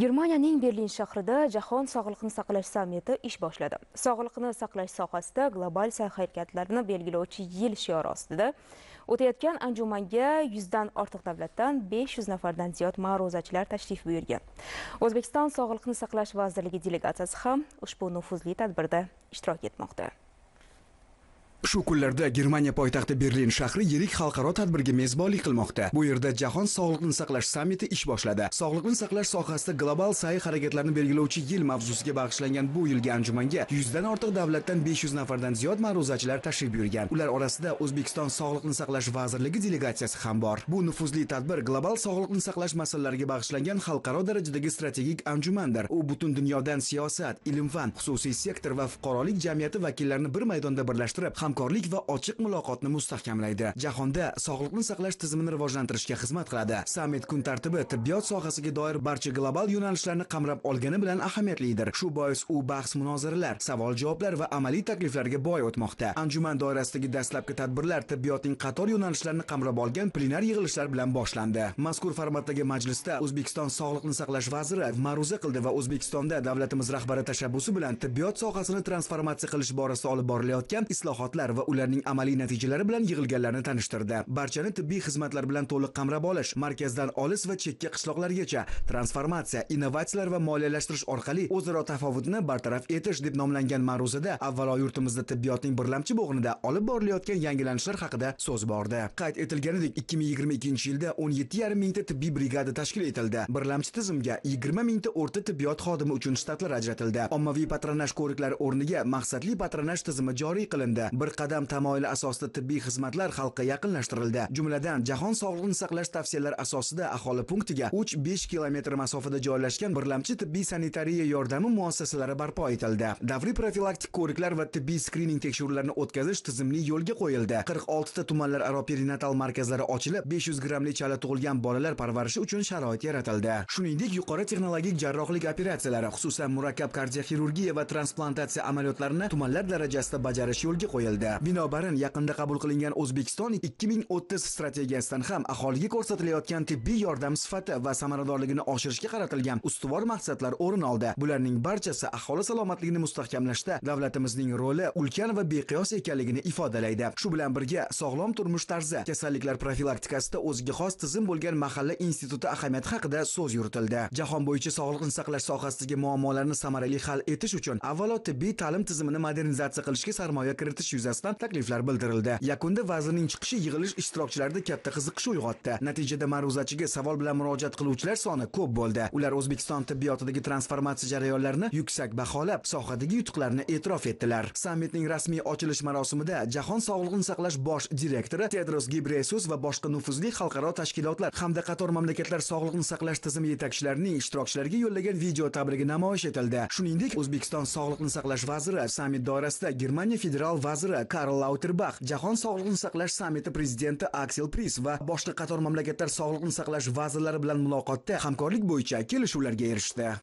Germaniyaning Berlin shahrida Jahon sog'liqni saqlash sammiti ish boshladi. Sog'liqni saqlash sohasida global sa'y-harakatlarni belgilovchi yil shiori ostida o'tayotgan anjumanga 100 dan ortiq davlatdan 500 nafardan ziyod ma'ruzachilar tashrif buyurgan. O'zbekiston Sog'liqni saqlash vazirligi delegatsiyasi ham ushbu nufuzli tadbirda ishtirok etmoqda. shu kunlarda germaniya poytaxti berlin shahri yirik xalqaro tadbirga mezbonlik qilmoqda bu yerda jahon sog'liqni saqlash sammiti ish boshladi sog'liqni saqlash sohasida global sa'y harakatlarni belgilovchi yil mavzusiga bag'ishlangan bu yilgi anjumanga yuzdan ortiq davlatdan besh yuz nafardan ziyod ma'ruzachilar tashrif buyurgan ular orasida o'zbekiston sog'liqni saqlash vazirligi delegatsiyasi ham bor bu nufuzli tadbir global sog'liqni saqlash masalalariga bag'ishlangan xalqaro darajadagi strategik anjumandir u butun dunyodan siyosat ilm fan xususiy sektor va fuqarolik jamiyati vakillarini bir maydonda birlashtirib ham hamkorlik va ochiq muloqotni mustahkamlaydi jahonda sog'liqni saqlash tizimini rivojlantirishga xizmat qiladi sammit kun tartibi tibbiyot sohasiga doir barcha global yo'nalishlarni qamrab olgani bilan ahamiyatlidir shu bois u bahs munozaralar savol javoblar va amaliy takliflarga boy o'tmoqda anjuman doirasidagi dastlabki tadbirlar tibbiyotning qator yo'nalishlarini qamrab olgan plenar yig'ilishlar bilan boshlandi mazkur formatdagi majlisda o'zbekiston sog'liqni saqlash vaziri ma'ruza qildi va o'zbekistonda davlatimiz rahbari tashabbusi bilan tibbiyot sohasini transformatsiya qilish borasida olib borilayotgan islohotlar tadbirlar va ularning amaliy natijalari bilan yig'ilganlarni tanishtirdi barchani tibbiy xizmatlar bilan to'liq qamrab olish markazdan olis va chekka qishloqlargacha transformatsiya innovatsiyalar va moliyalashtirish orqali o'zaro tafovutni bartaraf etish deb nomlangan ma'ruzada avvalo yurtimizda tibbiyotning birlamchi bo'g'inida olib borilayotgan yangilanishlar haqida so'z bordi qayd etilganidek 2022 yilda yarim mingta tibbiy brigada tashkil etildi birlamchi tizimga yigirma mingta o'rta tibbiyot xodimi uchun shtatlar ajratildi ommaviy patronaj ko'riklari o'rniga maqsadli patronaj tizimi joriy qilindi bir qadam tamoyili asosida tibbiy xizmatlar xalqqa yaqinlashtirildi jumladan jahon sog'liqni saqlash tavsiyalari asosida aholi punktiga 3-5 kilometr masofada joylashgan birlamchi tibbiy sanitariya yordami muassasalari barpo etildi davriy profilaktik ko'riklar va tibbiy skrining tekshiruvlarini o'tkazish tizimli yo'lga qo'yildi 46 ta tumanlararo perinatal markazlari ochilib 500 grammli chala tug'ilgan bolalar parvarishi uchun sharoit yaratildi shuningdek yuqori texnologik jarrohlik operatsiyalari xususan murakkab kardioxirurgiya va transplantatsiya amaliyotlarini tumanlar darajasida bajarish yo'lga qo'yildi etildi binobarin yaqinda qabul qilingan o'zbekiston 2030 strategiyasidan ham aholiga ko'rsatilayotgan tibbiy yordam sifati va samaradorligini oshirishga qaratilgan ustuvor maqsadlar o'rin oldi bularning barchasi aholi salomatligini mustahkamlashda davlatimizning roli ulkan va beqiyos ekanligini ifodalaydi shu bilan birga sog'lom turmush tarzi kasalliklar profilaktikasida o'ziga xos tizim bo'lgan mahalla instituti ahamiyati haqida so'z yuritildi jahon bo'yicha sog'liqni saqlash sohasidagi muammolarni samarali hal etish uchun avvalo tibbiy ta'lim tizimini modernizatsiya qilishga sarmoya kiritish yuzasidan takliflar bildirildi yakunda vazirning chiqishi yig'ilish ishtirokchilarida katta qiziqish uyg'otdi natijada ma'ruzachiga savol bilan murojaat qiluvchilar soni ko'p bo'ldi ular o'zbekiston tibbiyotidagi transformatsiya jarayonlarini yuksak baholab sohadagi yutuqlarni e'tirof etdilar sammitning rasmiy ochilish marosimida jahon sog'liqni saqlash bosh direktori tedros gibresus va boshqa nufuzli xalqaro tashkilotlar hamda qator mamlakatlar sog'liqni saqlash tizimi yetakchilarining ishtirokchilarga yo'llagan video tabrigi namoyish etildi shuningdek o'zbekiston sog'liqni saqlash vaziri sammit doirasida germaniya federal vaziri vaziri Karl Lauterbach, Jahon sog'liqni saqlash sammiti prezidenti Aksel Pris va boshqa qator mamlakatlar sog'liqni saqlash vazirlari bilan muloqotda hamkorlik bo'yicha kelishuvlarga erishdi.